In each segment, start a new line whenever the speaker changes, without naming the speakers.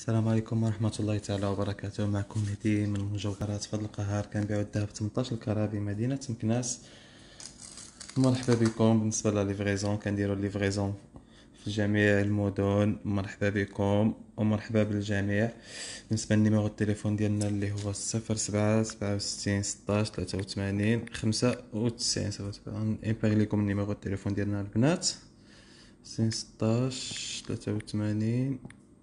السلام عليكم ورحمة الله تعالى وبركاته معكم هدي من مجوهرات فضل القهار كنبيعو الذهب 18 الكرابي مدينة مكناس مرحبا بكم بالنسبة لليفغيزون كنديرو ليفغيزون في جميع المدن مرحبا بكم ومرحبا بالجميع بالنسبة لنيميرو التليفون ديالنا اللي هو صفر سبعة سبعة وستين ستاش تلاتة وثمانين خمسة وتسعين سبعة وتسعين إمباغي ليكم نيميرو التليفون ديالنا البنات ستين ستاش تلاتة وثمانين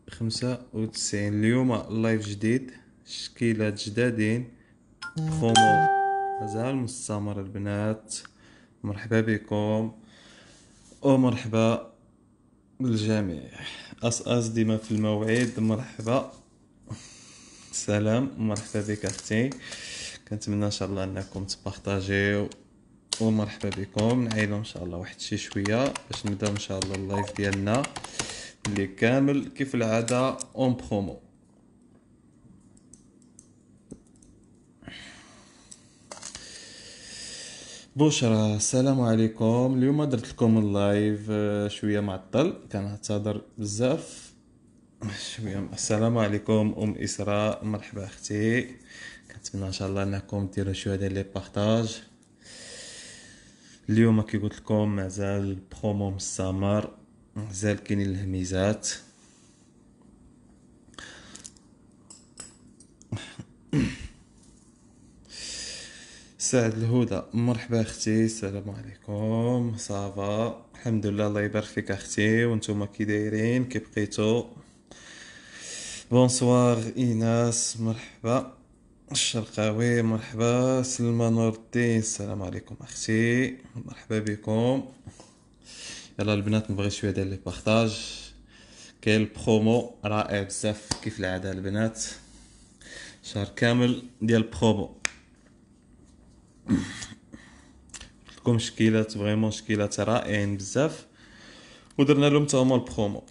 خمسة وتسعين اليوم لايف جديد شكيلات جدادين برومو مازال مستمر البنات مرحبا بكم ومرحبا بالجميع اس اس ديما في الموعد مرحبا سلام مرحبا بك اختي كنتمنى ان شاء الله انكم تبارطاجيو ومرحبا بكم نعيلو ان شاء الله واحد شي شويه باش نبداو ان شاء الله اللايف ديالنا اللي كامل كيف العاده اون برومو بشرى السلام عليكم اليوم درت لكم اللايف آه، شويه معطل كنعتذر بزاف شويه السلام عليكم ام اسراء مرحبا اختي كنتمنى ان شاء الله انكم ديروا شويه ديال لي بارطاج اليوم كي قلت لكم مازال برومو مستمر مازال كاينين الهميزات سعد الهدى مرحبا اختي السلام عليكم صافا الحمد لله الله يبارك فيك اختي وانتم كي دايرين كي بقيتو بونسوار ايناس مرحبا الشرقاوي مرحبا سلمى نور الدين السلام عليكم اختي مرحبا بكم يلا البنات نبغي شويه ديال لي بارطاج كاين البرومو رائع بزاف كيف العاده البنات شهر كامل ديال البرومو لكم شكيلات فريمون شكيلات رائعين بزاف ودرنا لهم تا هما البرومو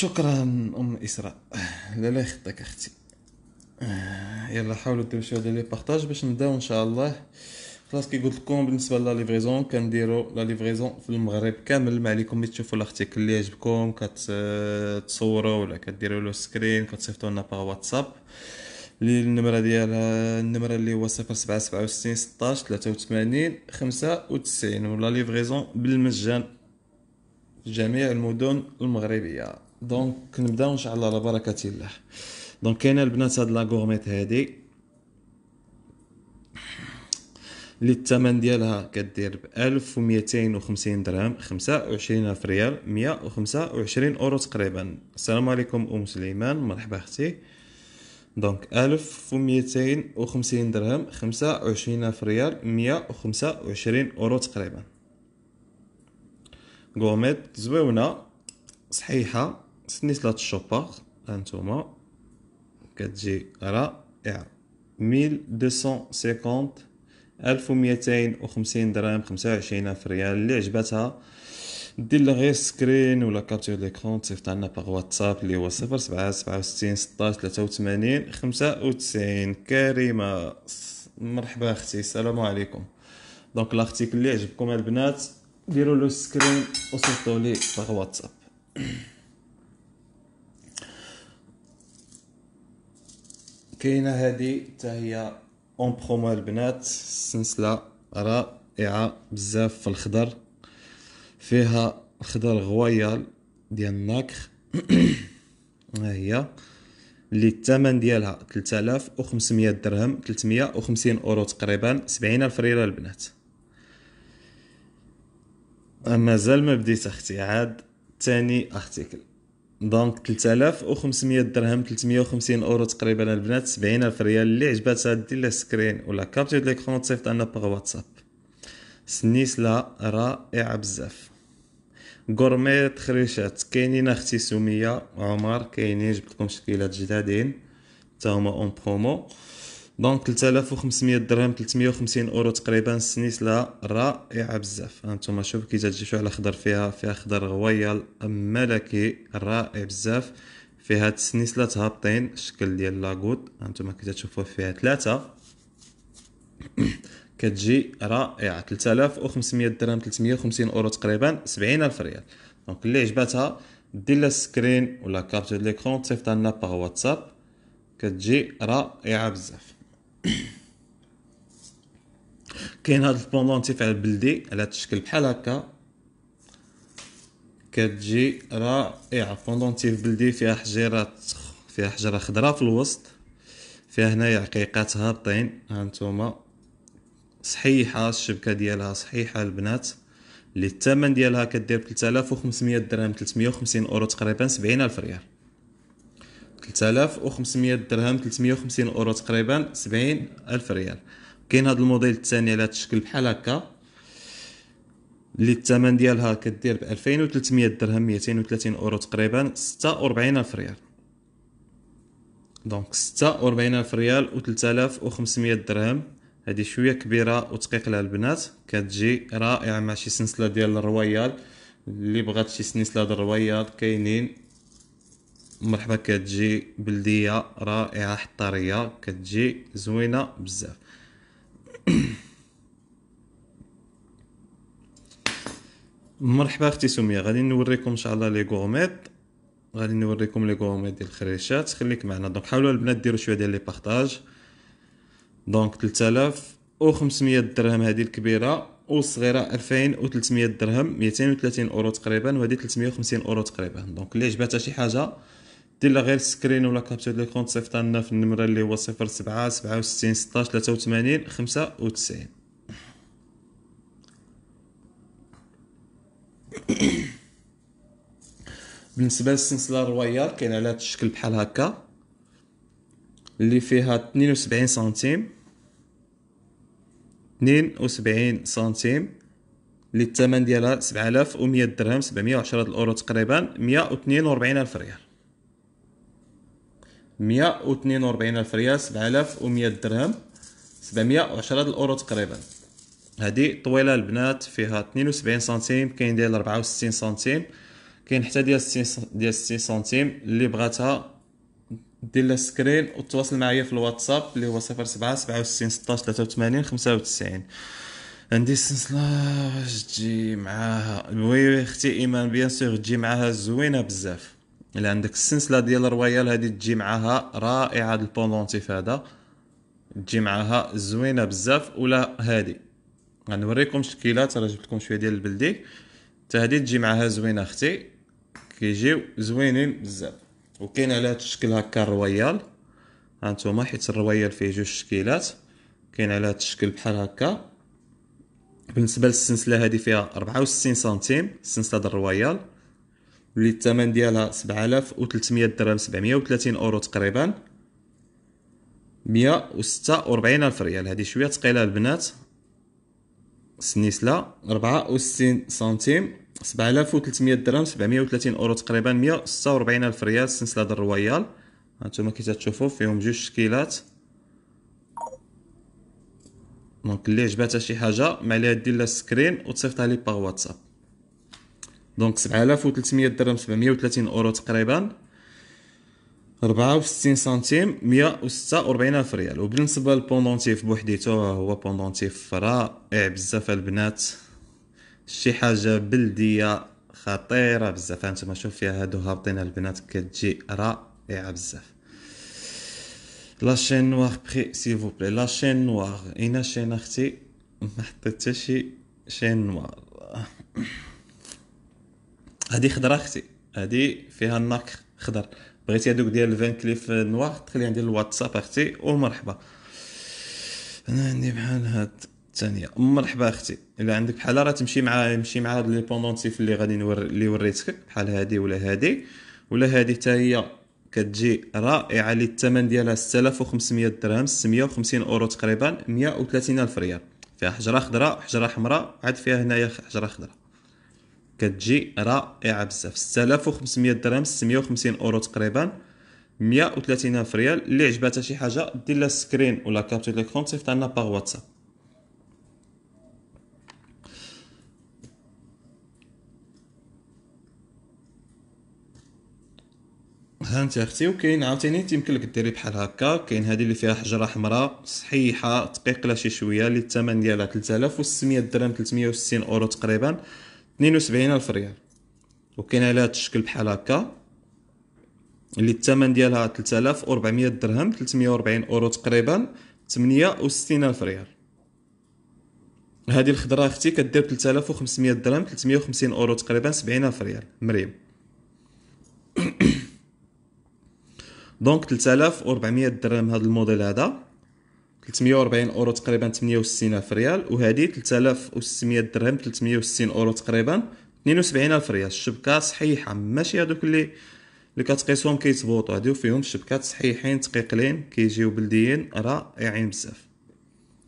شكرا ام اسراء لا لا يخطيك اختي آه، يلا حاولوا شويه ديال لي بارطاج باش نبداو ان شاء الله خلاص كي قلت لكم بالنسبه لا ليفريزون كنديروا لا ليفريزون في المغرب كامل ما عليكم ملي تشوفوا الارتيكل اللي عجبكم كتصوروا آه، ولا كديروا له سكرين كتصيفطوا لنا بار واتساب لي النمره ديال آه، النمره اللي هو 0767 16 83 95 ولا ليفريزون بالمجان في جميع المدن المغربيه دونك نبداو ان شاء الله على بركه الله دونك كاينه البنات هاد لا غورميت هادي اللي الثمن ديالها كدير ب 1250 درهم 25 الف ريال 125 اورو تقريبا السلام عليكم ام سليمان مرحبا اختي دونك 1250 درهم 25 الف ريال 125 اورو تقريبا غورميت زويونه صحيحه سنيسلات الشوبار هانتوما كتجي رائعه ميل دوسون سيكونت ألف و ميتين و خمسين درهم خمسة و عشرين ألف ريال لي عجباتها دير غير سكرين ولا كابتور ديكرون تسيفطها لنا باغ واتساب لي هو صفر سبعة سبعة و وستين ستاش تلاتة وثمانين خمسة و تسعين كريمة مرحبا أختي السلام عليكم دونك لاختيك لي عجبكم البنات ديروا له سكرين وصيفطوا لي باغ واتساب كاينه هذه حتى هي اون برومو البنات السلسله رائعه بزاف في الخضر فيها خضر غويال ديال الناكر ها هي اللي الثمن ديالها 3500 درهم 350 اورو تقريبا 70 الف ريال البنات مازال ما بديت اختي عاد تاني ارتيكل دونك 3500 درهم 350 اورو تقريبا البنات 70000 ريال اللي عجباتها دير له سكرين ولا كابتور ليكرون تصيفط لنا باغ واتساب سنيسلا رائعه بزاف غورمي تخريشات كاينين اختي سميه عمر كاينين جبت لكم شكيلات جدادين حتى هما اون برومو دونك 3500 درهم 350 اورو تقريبا السنيسله رائعه بزاف هانتوما شوف كي تجي على خضر فيها فيها خضر غويال ملكي رائع بزاف فيها السنيسله هابطين الشكل ديال لاغود هانتوما كي تشوفوا فيها ثلاثه كتجي رائعه 3500 درهم 350 اورو تقريبا 70000 ريال دونك اللي عجباتها دير لها سكرين ولا ديال ليكرون تصيفط لنا باغ واتساب كتجي رائعه بزاف كاين هاد البوندونتيف على البلدي على هاد الشكل بحال هكا كتجي رائعه بوندونتيف بلدي فيها حجيرات فيها حجره خضراء في الوسط فيها هنايا عقيقات هابطين هانتوما صحيحه الشبكه ديالها صحيحه البنات اللي الثمن ديالها كدير 3500 درهم 350 اورو تقريبا 70000 ريال 3500 درهم 350 اورو تقريبا 70 الف ريال كاين هذا الموديل الثاني على هذا الشكل بحال هكا اللي الثمن ديالها كدير ب 2300 درهم 230 اورو تقريبا 46 الف ريال دونك 46 الف ريال و 3500 درهم هذه شويه كبيره وتقيق لها البنات كتجي رائعه مع شي سلسله ديال الرويال اللي بغات شي سلسله ديال الرويال كاينين مرحبا كتجي بلديه رائعه حطارية كتجي زوينه بزاف مرحبا اختي سميه غادي نوريكم ان شاء الله لي غورميت غادي نوريكم لي غورميت ديال الخريشات خليك معنا دونك حاولوا البنات ديروا شويه ديال لي بارطاج دونك 3500 درهم هذه الكبيره والصغيره 2300 درهم 230 اورو تقريبا وهذه 350 اورو تقريبا دونك اللي عجباتها شي حاجه دير لها غير سكرين ولا كابتور لي كونت صيفطها لنا في النمره اللي هو 07 67 16 83 95 بالنسبه للسلسله الرويال كاين على هذا الشكل بحال هكا اللي فيها 72 سنتيم 72 سنتيم اللي الثمن ديالها 7100 درهم 710 الاورو تقريبا 142 الف ريال ربعين ألف ريال 7100 درهم 710 الأورو تقريبا هذه طويلة البنات فيها 72 سنتيم كاين ديال 64 سنتيم كاين حتى ديال 60 ديال 60 سنتيم اللي بغاتها دير لها سكرين وتواصل معايا في الواتساب اللي هو 07 67 16 83 95 عندي السلسله تجي معاها وي اختي ايمان بيان سور تجي معاها زوينه بزاف الا عندك السلسله ديال الرويال هذه تجي معاها رائعه هاد البوندونتيف هذا تجي معاها زوينه بزاف ولا هادي غنوريكم شكيلات راه جبت لكم شويه ديال البلدي حتى هادي تجي معاها زوينه اختي كيجيو زوينين بزاف وكاين على هاد الشكل هكا الرويال هانتوما حيت الرويال فيه جوج شكيلات كاين على هاد الشكل بحال هكا بالنسبه للسلسله هذه فيها 64 سنتيم السلسله ديال الرويال اللي الثمن ديالها 7300 درهم 730 اورو تقريبا 146 الف ريال هذه شويه ثقيله البنات السنيسله 64 سنتيم 7300 درهم 730 اورو تقريبا 146 الف ريال السنسله ديال الرويال هانتوما كي تشوفوا فيهم جوج شكيلات دونك اللي عجباتها شي حاجه معليها دير لها سكرين وتصيفطها لي باغ واتساب دونك 7300 درهم 730 اورو تقريبا 64 سنتيم 146 ريال وبالنسبه للبوندونتيف بوحديتو هو بوندونتيف رائع بزاف البنات شي حاجه بلديه خطيره بزاف هانتوما شوف فيها هادو هابطين البنات كتجي رائعه بزاف لا شين نوار بري سي فو بلي لا شين نوار اين شين اختي ما حطيت حتى شي شين نوار هذه خضره اختي هذه فيها الناك خضر بغيتي هذوك ديال الفان كليف نوار تخلي عندي الواتساب اختي ومرحبا انا عندي بحال هاد الثانيه مرحبا اختي الا عندك بحال راه تمشي مع يمشي مع هاد لي بوندونتيف اللي غادي نور اللي وريتك بحال هادي ولا هادي ولا هادي حتى هي كتجي رائعه للثمن ديالها 6500 درهم 650 اورو تقريبا 130 الف ريال فيها حجره خضراء حجره حمراء عاد فيها هنايا حجره خضراء كتجي رائعه بزاف 6500 درهم 650 اورو تقريبا 130 الف ريال اللي عجباتها شي حاجه دير لها سكرين ولا كابتور ليكرون تصيفط لنا باغ واتساب هانت اختي وكاين عاوتاني يمكن لك ديري بحال هكا كاين هذه اللي فيها حجره حمراء صحيحه تقيقله شي شويه اللي الثمن ديالها 3600 درهم 360 اورو تقريبا 72 الف ريال وكاين على هذا الشكل بحال هكا اللي الثمن ديالها 3400 درهم 340 اورو تقريبا 68 الف ريال هذه الخضره اختي كدير 3500 درهم 350 اورو تقريبا 70 الف ريال مريم دونك 3400 درهم هذا الموديل هذا 340 اورو تقريبا 68 الف ريال وهذه 3600 درهم 360 اورو تقريبا 72 الف ريال الشبكه صحيحه ماشي هذوك اللي اللي كتقيسهم كيتبوطوا هادو فيهم شبكات صحيحين تقيقلين كيجيو بلديين رائعين بزاف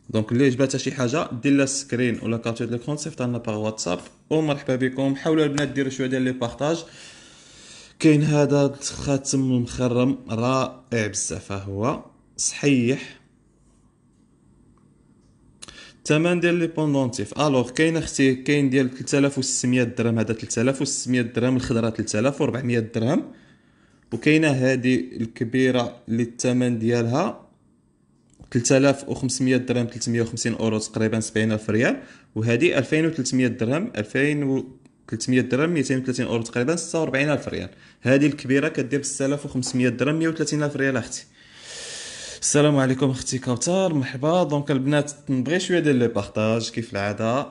دونك اللي عجباتها شي حاجه دير لها سكرين ولا كارتو ليكرون صيفطها لنا باغ واتساب ومرحبا بكم حاولوا البنات ديروا شويه ديال لي بارطاج كاين هذا خاتم مخرم رائع بزاف هو صحيح الثمن ديال لي بوندونتيف الوغ كاين اختي كاين ديال 3600 درهم هذا 3600 درهم الخضره 3400 درهم وكاينه هذه الكبيره اللي الثمن ديالها 3500 درهم 350 اورو تقريبا 70000 ريال وهذه 2300 درهم 2300 درهم 230 اورو تقريبا 46000 ريال هذه الكبيره كدير ب 6500 درهم 130000 ريال اختي السلام عليكم اختي كوثر مرحبا دونك البنات نبغي شويه ديال لي بارطاج كيف العاده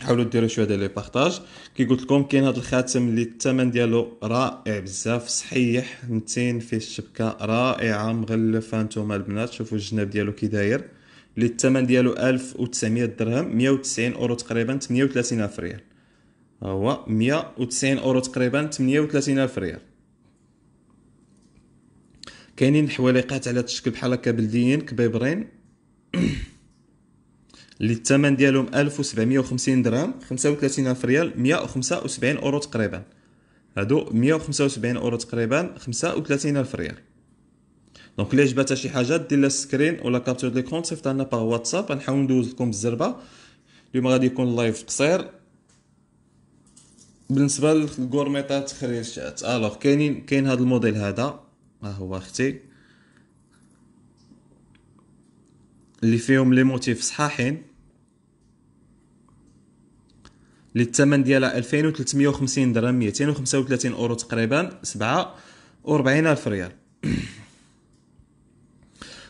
حاولوا ديروا شويه ديال لي بارطاج كي قلت لكم كاين هذا الخاتم اللي الثمن ديالو رائع بزاف صحيح متين فيه الشبكه رائعه مغلفه نتوما البنات شوفوا الجناب ديالو كي داير اللي الثمن ديالو 1900 درهم 190 اورو تقريبا 38000 الف ريال ها هو 190 اورو تقريبا 38000 الف ريال كاينين حواليقات على تشكل بحال هكا بلديين كبيبرين اللي الثمن ديالهم 1750 درهم 35 الف ريال 175 اورو تقريبا هادو 175 اورو تقريبا 35 الف ريال دونك الا عجباتها شي حاجه دير لها سكرين ولا كابتور دي كونت صيفط لنا باغ واتساب غنحاول ندوز لكم بالزربه اليوم غادي يكون اللايف قصير بالنسبه للكورميطات خريشات الوغ كاينين كاين هذا الموديل هذا ها هو اختي اللي فيهم لي موتيف صحاحين اللي الثمن ديالها 2350 درهم 235 اورو تقريبا 47 الف ريال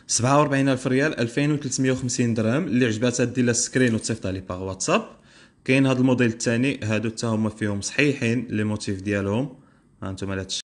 47 الف ريال 2350 درهم اللي عجباتها دير لها سكرين وتصيفطها لي باغ واتساب كاين هذا الموديل الثاني هادو حتى هما فيهم صحيحين لي موتيف ديالهم ها انتم